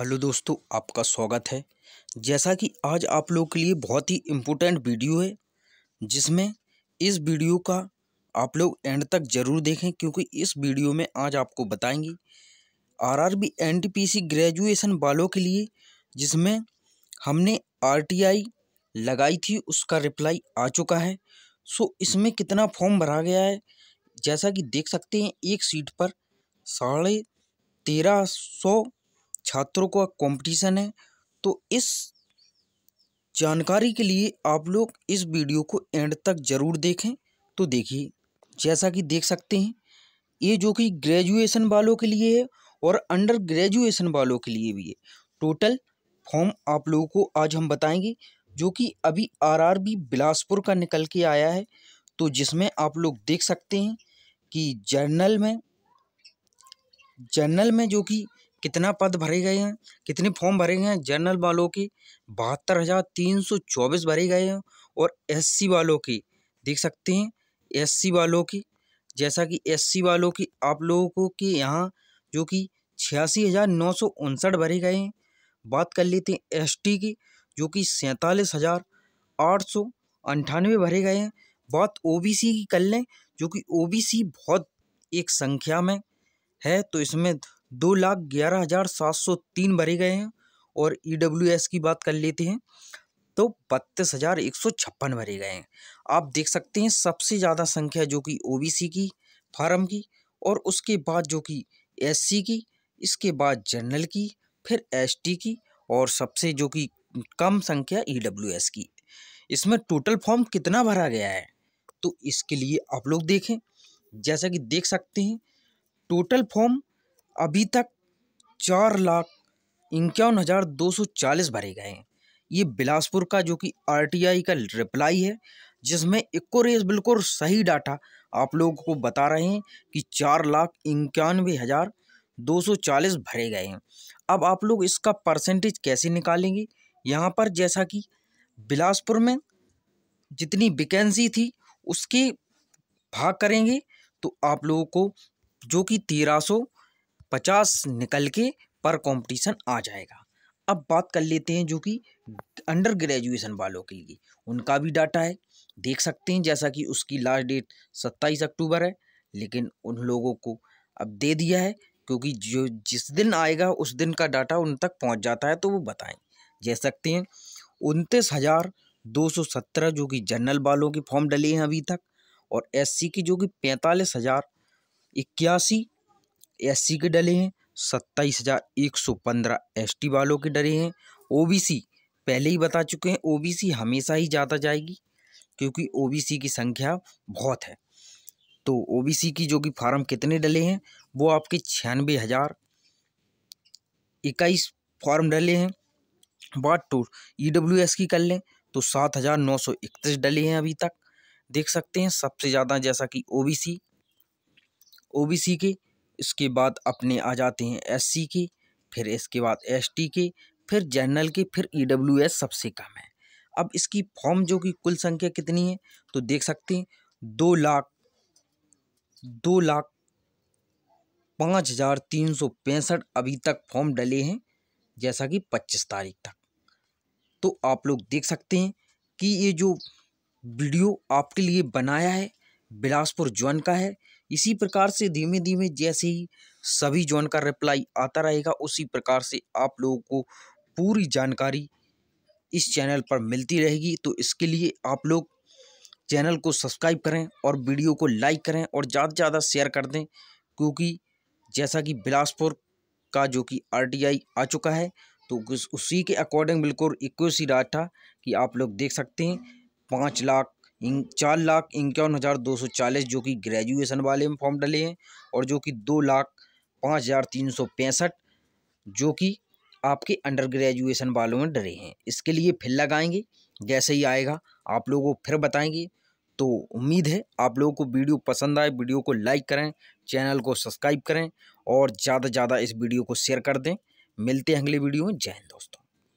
hello दोस्तों आपका स्वागत है जैसा कि आज आप लोग के लिए बहुत ही इम्पोर्टेंट वीडियो है जिसमें इस वीडियो का आप लोग एंड तक ज़रूर देखें क्योंकि इस वीडियो में आज आपको बताएंगे आरआरबी एनटीपीसी ग्रेजुएशन वालों के लिए जिसमें हमने आरटीआई लगाई थी उसका रिप्लाई आ चुका है सो इसमें कितना फॉर्म भरा गया है जैसा कि देख सकते हैं एक सीट पर साढ़े तेरह सौ छात्रों का कंपटीशन है तो इस जानकारी के लिए आप लोग इस वीडियो को एंड तक ज़रूर देखें तो देखिए जैसा कि देख सकते हैं ये जो कि ग्रेजुएशन वालों के लिए है और अंडर ग्रेजुएशन वालों के लिए भी है टोटल फॉर्म आप लोगों को आज हम बताएंगे जो कि अभी आरआरबी बिलासपुर का निकल के आया है तो जिसमें आप लोग देख सकते हैं कि जर्नल में जर्नल में जो कि कितना पद भरे गए हैं कितने फॉर्म भरे गए हैं जनरल वालों की बहत्तर हज़ार तीन सौ चौबीस भरे गए हैं और एससी वालों की देख सकते हैं एससी वालों की जैसा कि एससी वालों की आप लोगों के यहाँ जो कि छियासी हज़ार नौ सौ उनसठ भरे गए हैं बात कर लेते हैं एस की जो कि सैंतालीस हज़ार आठ सौ अंठानवे भरे गए हैं बात ओबीसी की कर लें जो कि ओबीसी बहुत एक संख्या में है तो इसमें दो लाख ग्यारह हज़ार सात सौ तीन भरे गए हैं और ई डब्ल्यू एस की बात कर लेते हैं तो बत्तीस हज़ार एक सौ छप्पन भरे गए हैं आप देख सकते हैं सबसे ज़्यादा संख्या जो कि ओ बी सी की फार्म की और उसके बाद जो कि एस सी की इसके बाद जनरल की फिर एस टी की और सबसे जो कि कम संख्या ई डब्ल्यू एस की इसमें टोटल फॉर्म कितना भरा गया है तो इसके लिए आप लोग देखें जैसा कि देख सकते हैं टोटल फॉर्म अभी तक चार लाख इक्यावन हज़ार दो सौ चालीस भरे गए हैं ये बिलासपुर का जो कि आरटीआई का रिप्लाई है जिसमें इक्को रेस बिल्कुल सही डाटा आप लोगों को बता रहे हैं कि चार लाख इक्यानवे हज़ार दो सौ चालीस भरे गए हैं अब आप लोग इसका परसेंटेज कैसे निकालेंगे यहाँ पर जैसा कि बिलासपुर में जितनी वैकेंसी थी उसके भाग करेंगे तो आप लोगों को जो कि तेरह सौ पचास निकल के पर कंपटीशन आ जाएगा अब बात कर लेते हैं जो कि अंडर ग्रेजुएशन वालों के लिए उनका भी डाटा है देख सकते हैं जैसा कि उसकी लास्ट डेट सत्ताईस अक्टूबर है लेकिन उन लोगों को अब दे दिया है क्योंकि जो जिस दिन आएगा उस दिन का डाटा उन तक पहुंच जाता है तो वो बताएं देख सकते हैं उनतीस हज़ार दो सौ सत्रह जो कि जनरल वालों के फॉर्म डले हैं अभी तक और एससी की जो कि पैंतालीस हज़ार इक्यासी एस के डले हैं सत्ताईस हज़ार एक सौ पंद्रह एस वालों के डले हैं ओबीसी पहले ही बता चुके हैं ओबीसी हमेशा ही ज़्यादा जाएगी क्योंकि ओबीसी की संख्या बहुत है तो ओबीसी की जो कि फार्म कितने डले हैं वो आपके छियानवे हज़ार इक्कीस फॉर्म डले हैं बात टूर तो ई डब्ल्यू एस की कर लें तो सात हज़ार नौ सौ इकतीस डले हैं अभी तक देख सकते हैं सबसे ज़्यादा जैसा कि ओबीसी ओबीसी के इसके बाद अपने आ जाते हैं एस के फिर इसके बाद एस के फिर जनरल के फिर ई e सबसे कम है अब इसकी फॉर्म जो कि कुल संख्या कितनी है तो देख सकते हैं दो लाख दो लाख पाँच हज़ार तीन सौ पैंसठ अभी तक फॉर्म डले हैं जैसा कि पच्चीस तारीख तक तो आप लोग देख सकते हैं कि ये जो वीडियो आपके लिए बनाया है बिलासपुर जोन का है इसी प्रकार से धीमे धीमे जैसे ही सभी जोन का रिप्लाई आता रहेगा उसी प्रकार से आप लोगों को पूरी जानकारी इस चैनल पर मिलती रहेगी तो इसके लिए आप लोग चैनल को सब्सक्राइब करें और वीडियो को लाइक करें और ज़्यादा से ज़्यादा शेयर कर दें क्योंकि जैसा कि बिलासपुर का जो कि आरटीआई आ चुका है तो उसी के अकॉर्डिंग बिल्कुल इक्वेसी राज था कि आप लोग देख सकते हैं पाँच लाख इन चार लाख इक्यावन हज़ार दो सौ चालीस जो कि ग्रेजुएशन वाले में फॉर्म डले हैं और जो कि दो लाख पाँच हज़ार तीन सौ पैंसठ जो कि आपके अंडर ग्रेजुएशन वालों में डरे हैं इसके लिए फिर लगाएंगे जैसे ही आएगा आप लोगों को फिर बताएंगे तो उम्मीद है आप लोगों को वीडियो पसंद आए वीडियो को लाइक करें चैनल को सब्सक्राइब करें और ज़्यादा से ज़्यादा इस वीडियो को शेयर कर दें मिलते हैं अगले वीडियो में जय हिंद दोस्तों